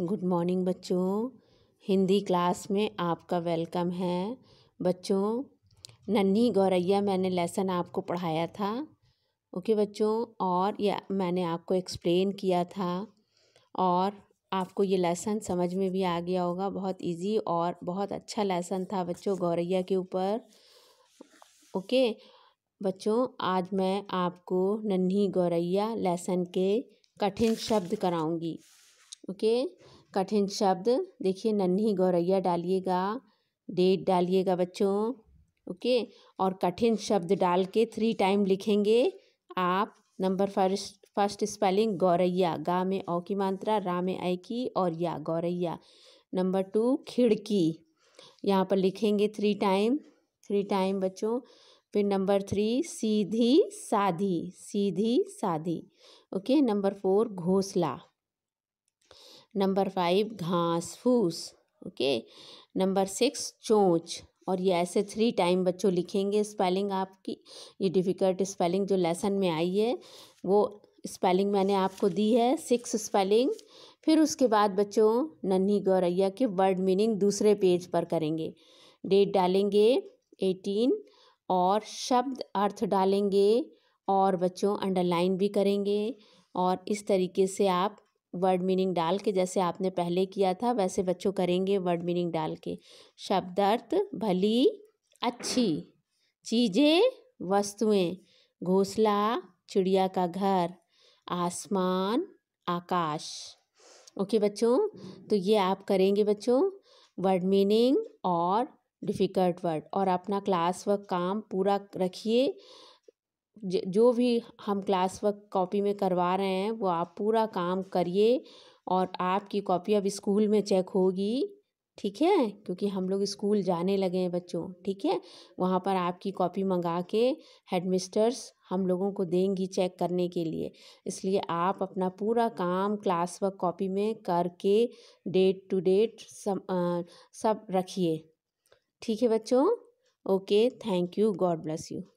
good morning बच्चों Hindi class में आपका वेलकम है बच्चों नन्ही गौरैया मैंने लेसन आपको पढ़ाया था ओके बच्चों और ये मैंने आपको एक्सप्लेन किया था और आपको ये लेसन समझ में भी आ गया होगा बहुत इजी और बहुत अच्छा लेसन था बच्चों गौरैया के ऊपर ओके बच्चों आज मैं आपको नन्ही गौरैया लेसन के कठिन शब्द कराऊंगी ओके कठिन शब्द देखिए नन्ही गौरैया डालिएगा डेट डालिएगा बच्चों ओके और कठिन शब्द डाल के थ्री टाइम लिखेंगे आप नंबर फर्स्ट फर्स्ट स्पेलिंग गौरैया गा में औ की मात्रा रा में ऐ की और या गौरैया नंबर टू खिड़की यहाँ पर लिखेंगे थ्री टाइम थ्री टाइम बच्चों फिर नंबर थ्री सीधी साधी सीधी साधी ओके नंबर फोर घोसला नंबर फाइव घास फूस ओके नंबर सिक्स चोंच और ये ऐसे थ्री टाइम बच्चों लिखेंगे स्पेलिंग आपकी ये डिफ़िकल्ट स्पेलिंग जो लेसन में आई है वो स्पेलिंग मैंने आपको दी है सिक्स स्पेलिंग फिर उसके बाद बच्चों नन्ही गौरैया के वर्ड मीनिंग दूसरे पेज पर करेंगे डेट डालेंगे एटीन और शब्द अर्थ डालेंगे और बच्चों अंडरलाइन भी करेंगे और इस तरीके से आप वर्ड मीनिंग डाल के जैसे आपने पहले किया था वैसे बच्चों करेंगे वर्ड मीनिंग डाल के शब्दार्थ भली अच्छी चीज़ें वस्तुएं घोंसला चिड़िया का घर आसमान आकाश ओके बच्चों तो ये आप करेंगे बच्चों वर्ड मीनिंग और डिफ़िकल्ट वर्ड और अपना क्लास वर्क काम पूरा रखिए जो भी हम क्लास वर्क कॉपी में करवा रहे हैं वो आप पूरा काम करिए और आपकी कॉपी अब स्कूल में चेक होगी ठीक है क्योंकि हम लोग स्कूल जाने लगे हैं बच्चों ठीक है वहाँ पर आपकी कॉपी मंगा के हेडमिस्टर्स हम लोगों को देंगी चेक करने के लिए इसलिए आप अपना पूरा काम क्लास वर्क कॉपी में करके डेट टू डेट सब आ, सब रखिए ठीक है बच्चों okay thank you God bless you